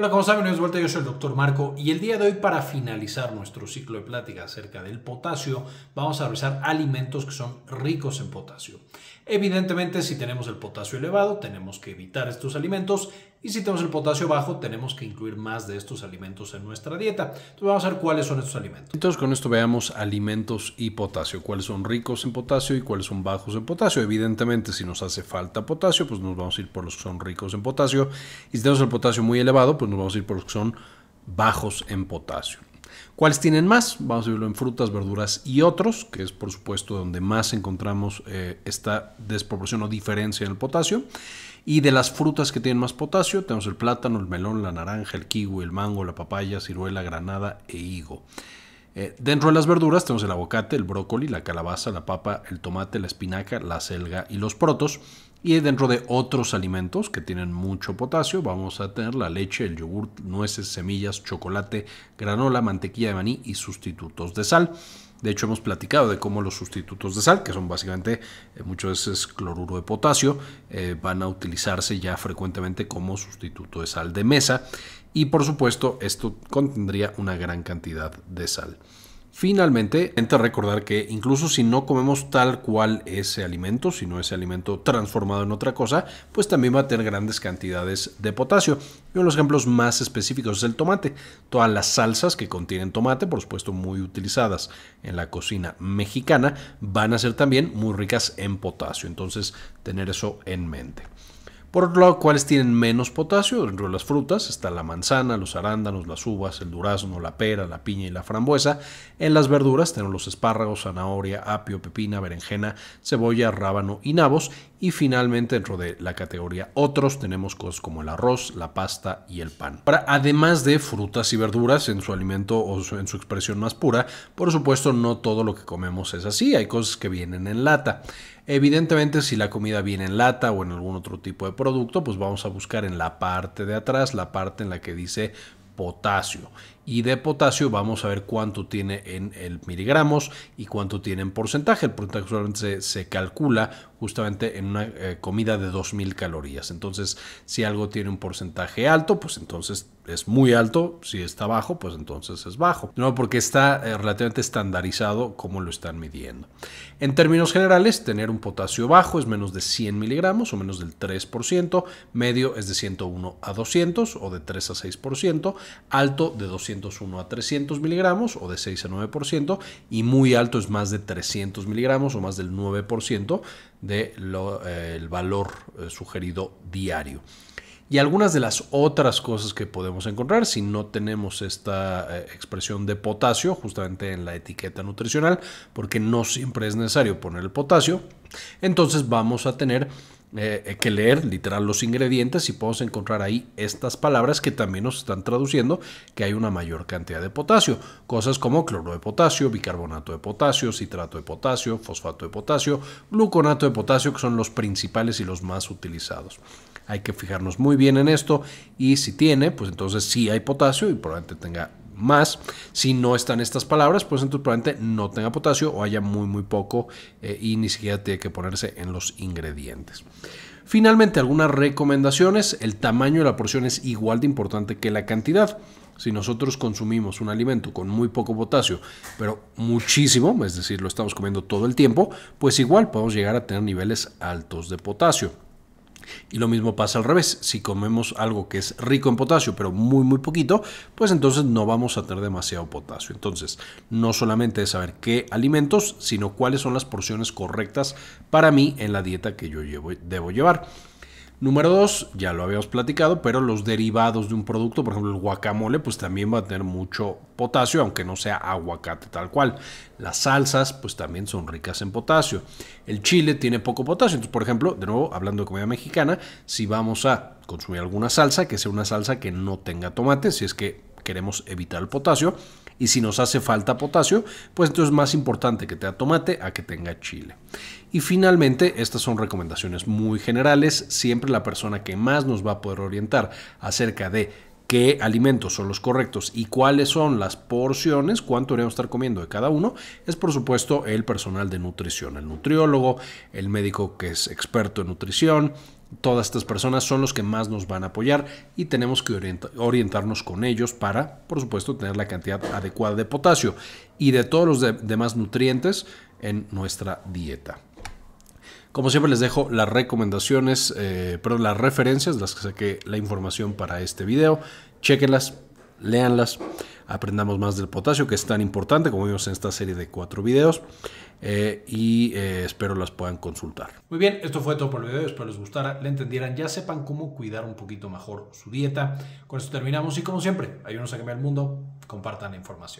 Hola, ¿cómo saben? Bienvenidos de vuelta, yo soy el doctor Marco y el día de hoy para finalizar nuestro ciclo de plática acerca del potasio, vamos a revisar alimentos que son ricos en potasio. Evidentemente, si tenemos el potasio elevado, tenemos que evitar estos alimentos y si tenemos el potasio bajo, tenemos que incluir más de estos alimentos en nuestra dieta. Entonces vamos a ver cuáles son estos alimentos. Entonces con esto veamos alimentos y potasio, cuáles son ricos en potasio y cuáles son bajos en potasio. Evidentemente, si nos hace falta potasio, pues nos vamos a ir por los que son ricos en potasio. Y si tenemos el potasio muy elevado, pues nos vamos a ir por los que son bajos en potasio. ¿Cuáles tienen más? Vamos a verlo en frutas, verduras y otros, que es por supuesto donde más encontramos eh, esta desproporción o diferencia en el potasio. Y de las frutas que tienen más potasio, tenemos el plátano, el melón, la naranja, el kiwi, el mango, la papaya, ciruela, granada e higo. Eh, dentro de las verduras tenemos el aguacate, el brócoli, la calabaza, la papa, el tomate, la espinaca, la selga y los protos. Y dentro de otros alimentos que tienen mucho potasio, vamos a tener la leche, el yogur, nueces, semillas, chocolate, granola, mantequilla de maní y sustitutos de sal. De hecho, hemos platicado de cómo los sustitutos de sal, que son básicamente eh, muchos muchas veces cloruro de potasio, eh, van a utilizarse ya frecuentemente como sustituto de sal de mesa. Y por supuesto, esto contendría una gran cantidad de sal. Finalmente, intenta recordar que incluso si no comemos tal cual ese alimento, si no ese alimento transformado en otra cosa, pues también va a tener grandes cantidades de potasio. uno de los ejemplos más específicos es el tomate. Todas las salsas que contienen tomate, por supuesto muy utilizadas en la cocina mexicana, van a ser también muy ricas en potasio. Entonces, tener eso en mente por lo ¿cuáles tienen menos potasio. Dentro de las frutas está la manzana, los arándanos, las uvas, el durazno, la pera, la piña y la frambuesa. En las verduras tenemos los espárragos, zanahoria, apio, pepina, berenjena, cebolla, rábano y nabos. Y finalmente dentro de la categoría otros tenemos cosas como el arroz, la pasta y el pan. además de frutas y verduras en su alimento o en su expresión más pura, por supuesto no todo lo que comemos es así, hay cosas que vienen en lata. Evidentemente, si la comida viene en lata o en algún otro tipo de producto, pues vamos a buscar en la parte de atrás, la parte en la que dice potasio. Y de potasio vamos a ver cuánto tiene en el miligramos y cuánto tiene en porcentaje. El porcentaje solamente se, calcula justamente en una eh, comida de 2.000 calorías. Entonces, si algo tiene un porcentaje alto, pues entonces es muy alto, si está bajo, pues entonces es bajo. No, porque está eh, relativamente estandarizado como lo están midiendo. En términos generales, tener un potasio bajo es menos de 100 miligramos o menos del 3%, medio es de 101 a 200 o de 3 a 6%, alto de 201 a 300 miligramos o de 6 a 9% y muy alto es más de 300 miligramos o más del 9% del de eh, valor eh, sugerido diario y algunas de las otras cosas que podemos encontrar si no tenemos esta eh, expresión de potasio justamente en la etiqueta nutricional, porque no siempre es necesario poner el potasio, entonces vamos a tener eh, que leer literal los ingredientes y podemos encontrar ahí estas palabras que también nos están traduciendo que hay una mayor cantidad de potasio. Cosas como cloro de potasio, bicarbonato de potasio, citrato de potasio, fosfato de potasio, gluconato de potasio, que son los principales y los más utilizados. Hay que fijarnos muy bien en esto y si tiene, pues entonces sí hay potasio y probablemente tenga más. Si no están estas palabras, pues entonces probablemente no tenga potasio o haya muy muy poco eh, y ni siquiera tiene que ponerse en los ingredientes. Finalmente, algunas recomendaciones. El tamaño de la porción es igual de importante que la cantidad. Si nosotros consumimos un alimento con muy poco potasio, pero muchísimo, es decir, lo estamos comiendo todo el tiempo, pues igual podemos llegar a tener niveles altos de potasio. Y lo mismo pasa al revés, si comemos algo que es rico en potasio, pero muy muy poquito, pues entonces no vamos a tener demasiado potasio. Entonces, no solamente es saber qué alimentos, sino cuáles son las porciones correctas para mí en la dieta que yo llevo, debo llevar. Número dos, ya lo habíamos platicado, pero los derivados de un producto, por ejemplo el guacamole, pues también va a tener mucho potasio, aunque no sea aguacate tal cual. Las salsas, pues también son ricas en potasio. El chile tiene poco potasio. Entonces, por ejemplo, de nuevo, hablando de comida mexicana, si vamos a consumir alguna salsa, que sea una salsa que no tenga tomate, si es que queremos evitar el potasio, y si nos hace falta potasio, pues entonces es más importante que tenga tomate a que tenga chile. Y finalmente, estas son recomendaciones muy generales. Siempre la persona que más nos va a poder orientar acerca de qué alimentos son los correctos y cuáles son las porciones, cuánto deberíamos estar comiendo de cada uno, es por supuesto el personal de nutrición, el nutriólogo, el médico que es experto en nutrición. Todas estas personas son los que más nos van a apoyar y tenemos que orientarnos con ellos para, por supuesto, tener la cantidad adecuada de potasio y de todos los demás nutrientes en nuestra dieta. Como siempre les dejo las recomendaciones, eh, pero las referencias las que saqué la información para este video. Chequenlas, léanlas, aprendamos más del potasio que es tan importante como vimos en esta serie de cuatro videos. Eh, y eh, espero las puedan consultar. Muy bien, esto fue todo por el video, espero les gustara, le entendieran, ya sepan cómo cuidar un poquito mejor su dieta. Con esto terminamos y como siempre, ayúdenos a cambiar el mundo, compartan la información.